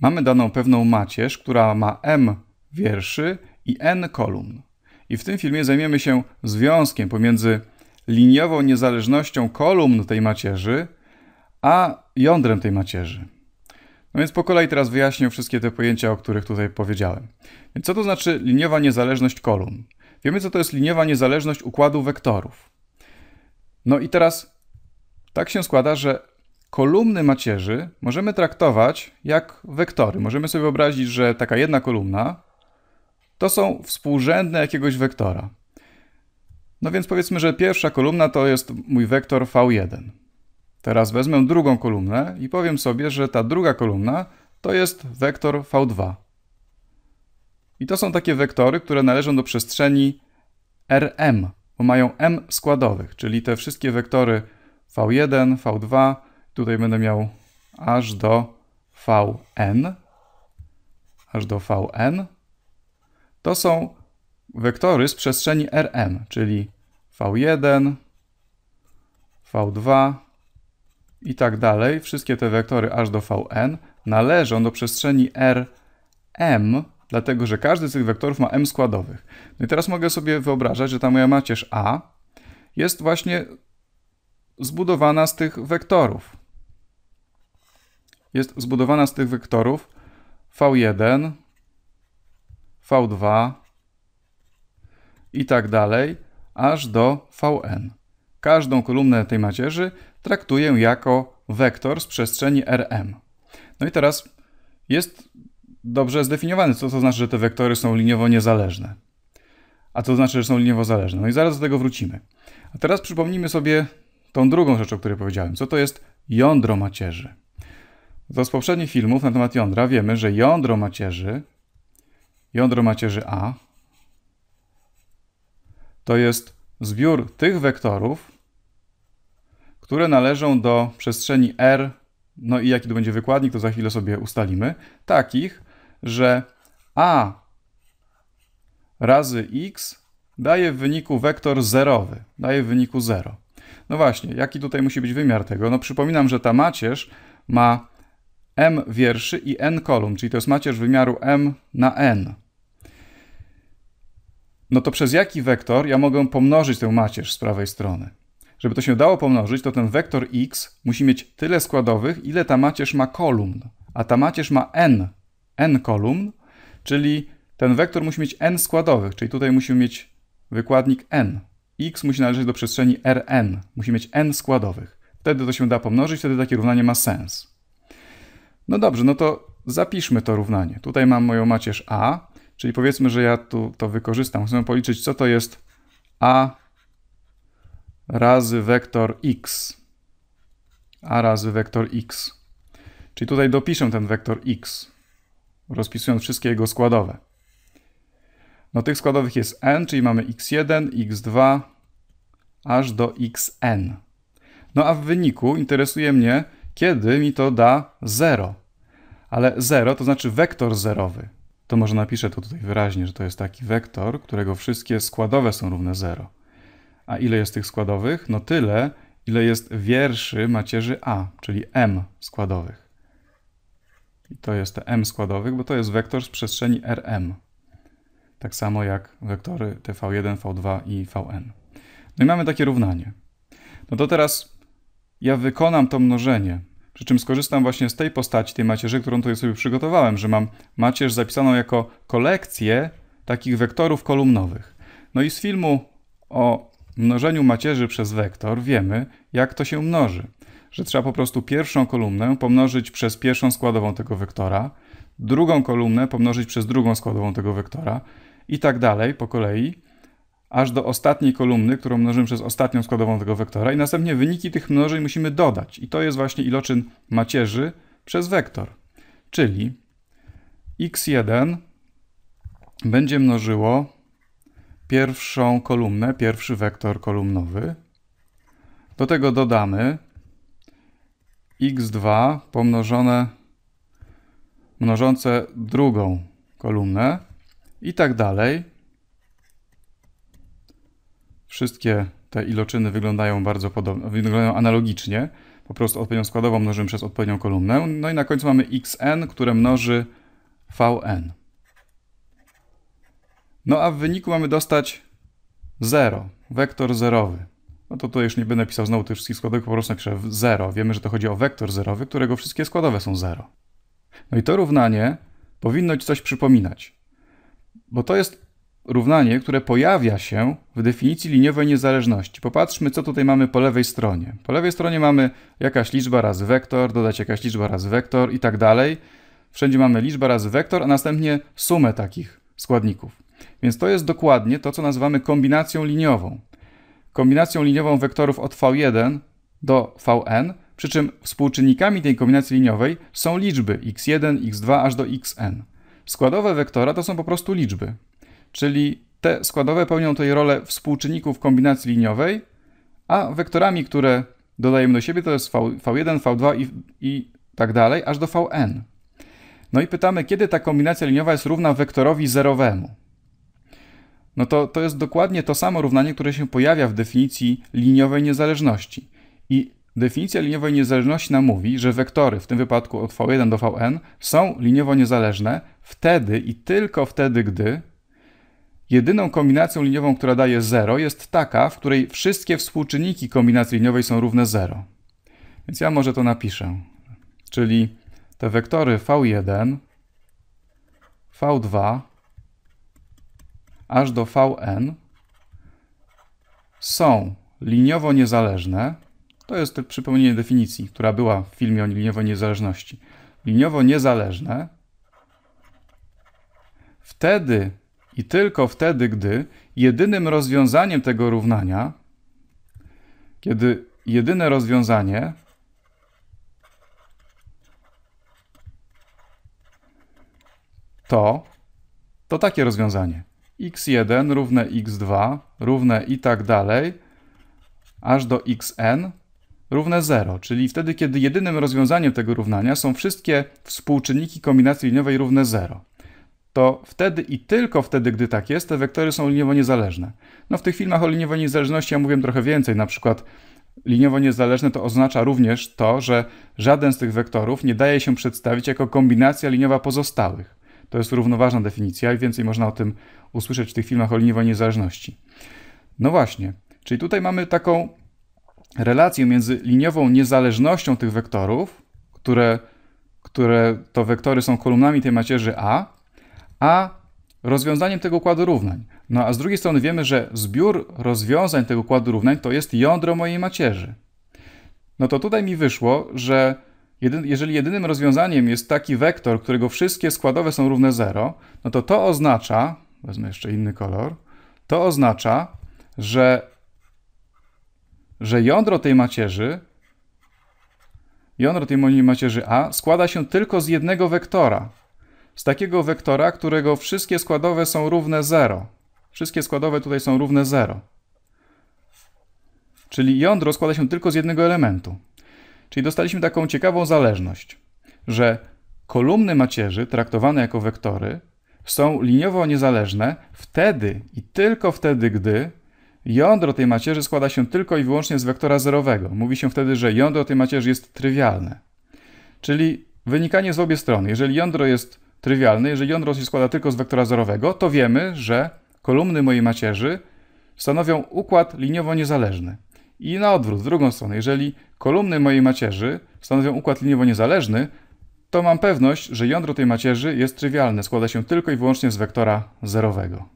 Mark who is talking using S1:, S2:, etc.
S1: mamy daną pewną macierz, która ma m wierszy i n kolumn. I w tym filmie zajmiemy się związkiem pomiędzy liniową niezależnością kolumn tej macierzy, a jądrem tej macierzy. No więc po kolei teraz wyjaśnię wszystkie te pojęcia, o których tutaj powiedziałem. Więc co to znaczy liniowa niezależność kolumn? Wiemy, co to jest liniowa niezależność układu wektorów. No i teraz tak się składa, że kolumny macierzy możemy traktować jak wektory. Możemy sobie wyobrazić, że taka jedna kolumna to są współrzędne jakiegoś wektora. No więc powiedzmy, że pierwsza kolumna to jest mój wektor V1. Teraz wezmę drugą kolumnę i powiem sobie, że ta druga kolumna to jest wektor V2. I to są takie wektory, które należą do przestrzeni Rm, bo mają m składowych, czyli te wszystkie wektory V1, V2, Tutaj będę miał aż do vn, aż do vn. To są wektory z przestrzeni rm, czyli v1, v2 i tak dalej. Wszystkie te wektory aż do vn należą do przestrzeni rm, dlatego że każdy z tych wektorów ma m składowych. No i teraz mogę sobie wyobrażać, że ta moja macierz A jest właśnie zbudowana z tych wektorów jest zbudowana z tych wektorów V1, V2 i tak dalej, aż do Vn. Każdą kolumnę tej macierzy traktuję jako wektor z przestrzeni Rm. No i teraz jest dobrze zdefiniowany, co to znaczy, że te wektory są liniowo niezależne. A co to znaczy, że są liniowo zależne? No i zaraz do tego wrócimy. A teraz przypomnijmy sobie tą drugą rzecz, o której powiedziałem. Co to jest jądro macierzy? To z poprzednich filmów na temat jądra wiemy, że jądro macierzy, jądro macierzy A, to jest zbiór tych wektorów, które należą do przestrzeni R, no i jaki to będzie wykładnik, to za chwilę sobie ustalimy, takich, że A razy x daje w wyniku wektor zerowy, daje w wyniku 0. No właśnie, jaki tutaj musi być wymiar tego? No przypominam, że ta macierz ma m wierszy i n kolumn, czyli to jest macierz wymiaru m na n. No to przez jaki wektor ja mogę pomnożyć tę macierz z prawej strony? Żeby to się dało pomnożyć, to ten wektor x musi mieć tyle składowych, ile ta macierz ma kolumn, a ta macierz ma n, n kolumn, czyli ten wektor musi mieć n składowych, czyli tutaj musimy mieć wykładnik n. x musi należeć do przestrzeni Rn, musi mieć n składowych. Wtedy to się da pomnożyć, wtedy takie równanie ma sens. No dobrze, no to zapiszmy to równanie. Tutaj mam moją macierz A, czyli powiedzmy, że ja tu to wykorzystam. Chcę policzyć, co to jest A razy wektor x. A razy wektor x. Czyli tutaj dopiszę ten wektor x, rozpisując wszystkie jego składowe. No tych składowych jest n, czyli mamy x1, x2, aż do xn. No a w wyniku interesuje mnie, kiedy mi to da 0. Ale 0 to znaczy wektor zerowy. To może napiszę to tutaj wyraźnie, że to jest taki wektor, którego wszystkie składowe są równe 0. A ile jest tych składowych? No tyle, ile jest wierszy macierzy A, czyli m składowych. I to jest te m składowych, bo to jest wektor z przestrzeni Rm. Tak samo jak wektory TV1, V2 i Vn. No i mamy takie równanie. No to teraz ja wykonam to mnożenie. Przy czym skorzystam właśnie z tej postaci, tej macierzy, którą tutaj sobie przygotowałem, że mam macierz zapisaną jako kolekcję takich wektorów kolumnowych. No i z filmu o mnożeniu macierzy przez wektor wiemy, jak to się mnoży. Że trzeba po prostu pierwszą kolumnę pomnożyć przez pierwszą składową tego wektora, drugą kolumnę pomnożyć przez drugą składową tego wektora i tak dalej po kolei, aż do ostatniej kolumny, którą mnożymy przez ostatnią składową tego wektora i następnie wyniki tych mnożeń musimy dodać. I to jest właśnie iloczyn macierzy przez wektor. Czyli x1 będzie mnożyło pierwszą kolumnę, pierwszy wektor kolumnowy. Do tego dodamy x2 pomnożone mnożące drugą kolumnę i tak dalej Wszystkie te iloczyny wyglądają bardzo podobnie, wyglądają analogicznie, po prostu odpowiednią składową mnożymy przez odpowiednią kolumnę. No i na końcu mamy xn, które mnoży vn. No a w wyniku mamy dostać 0, wektor zerowy. No to tutaj już nie będę pisał znowu tych wszystkich składek, po prostu napiszę 0. Wiemy, że to chodzi o wektor zerowy, którego wszystkie składowe są 0. No i to równanie powinno ci coś przypominać, bo to jest równanie, które pojawia się w definicji liniowej niezależności. Popatrzmy, co tutaj mamy po lewej stronie. Po lewej stronie mamy jakaś liczba razy wektor, dodać jakaś liczba razy wektor i tak dalej. Wszędzie mamy liczba razy wektor, a następnie sumę takich składników. Więc to jest dokładnie to, co nazywamy kombinacją liniową. Kombinacją liniową wektorów od v1 do vn, przy czym współczynnikami tej kombinacji liniowej są liczby x1, x2 aż do xn. Składowe wektora to są po prostu liczby czyli te składowe pełnią tutaj rolę współczynników kombinacji liniowej, a wektorami, które dodajemy do siebie, to jest v, 1 V2 i, i tak dalej, aż do Vn. No i pytamy, kiedy ta kombinacja liniowa jest równa wektorowi zerowemu. No to, to jest dokładnie to samo równanie, które się pojawia w definicji liniowej niezależności. I definicja liniowej niezależności nam mówi, że wektory, w tym wypadku od V1 do Vn, są liniowo niezależne wtedy i tylko wtedy, gdy Jedyną kombinacją liniową, która daje 0 jest taka, w której wszystkie współczynniki kombinacji liniowej są równe 0. Więc ja może to napiszę. Czyli te wektory v1, v2, aż do vn są liniowo niezależne. To jest przypomnienie definicji, która była w filmie o liniowej niezależności. Liniowo niezależne. Wtedy i tylko wtedy, gdy jedynym rozwiązaniem tego równania, kiedy jedyne rozwiązanie to, to takie rozwiązanie x1 równe x2 równe i tak dalej, aż do xn równe 0, czyli wtedy, kiedy jedynym rozwiązaniem tego równania są wszystkie współczynniki kombinacji liniowej równe 0 to wtedy i tylko wtedy, gdy tak jest, te wektory są liniowo niezależne. No w tych filmach o liniowej niezależności ja mówiłem trochę więcej, na przykład liniowo niezależne to oznacza również to, że żaden z tych wektorów nie daje się przedstawić jako kombinacja liniowa pozostałych. To jest równoważna definicja i więcej można o tym usłyszeć w tych filmach o liniowej niezależności. No właśnie, czyli tutaj mamy taką relację między liniową niezależnością tych wektorów, które, które to wektory są kolumnami tej macierzy A, a rozwiązaniem tego układu równań. No a z drugiej strony wiemy, że zbiór rozwiązań tego układu równań to jest jądro mojej macierzy. No to tutaj mi wyszło, że jedy, jeżeli jedynym rozwiązaniem jest taki wektor, którego wszystkie składowe są równe 0, no to to oznacza, wezmę jeszcze inny kolor, to oznacza, że, że jądro tej macierzy, jądro tej mojej macierzy A składa się tylko z jednego wektora z takiego wektora, którego wszystkie składowe są równe 0. Wszystkie składowe tutaj są równe 0. Czyli jądro składa się tylko z jednego elementu. Czyli dostaliśmy taką ciekawą zależność, że kolumny macierzy, traktowane jako wektory, są liniowo niezależne wtedy i tylko wtedy, gdy jądro tej macierzy składa się tylko i wyłącznie z wektora zerowego. Mówi się wtedy, że jądro tej macierzy jest trywialne. Czyli wynikanie z obie strony. Jeżeli jądro jest trywialny, jeżeli jądro się składa tylko z wektora zerowego, to wiemy, że kolumny mojej macierzy stanowią układ liniowo niezależny. I na odwrót, w drugą stronę, jeżeli kolumny mojej macierzy stanowią układ liniowo niezależny, to mam pewność, że jądro tej macierzy jest trywialne, składa się tylko i wyłącznie z wektora zerowego.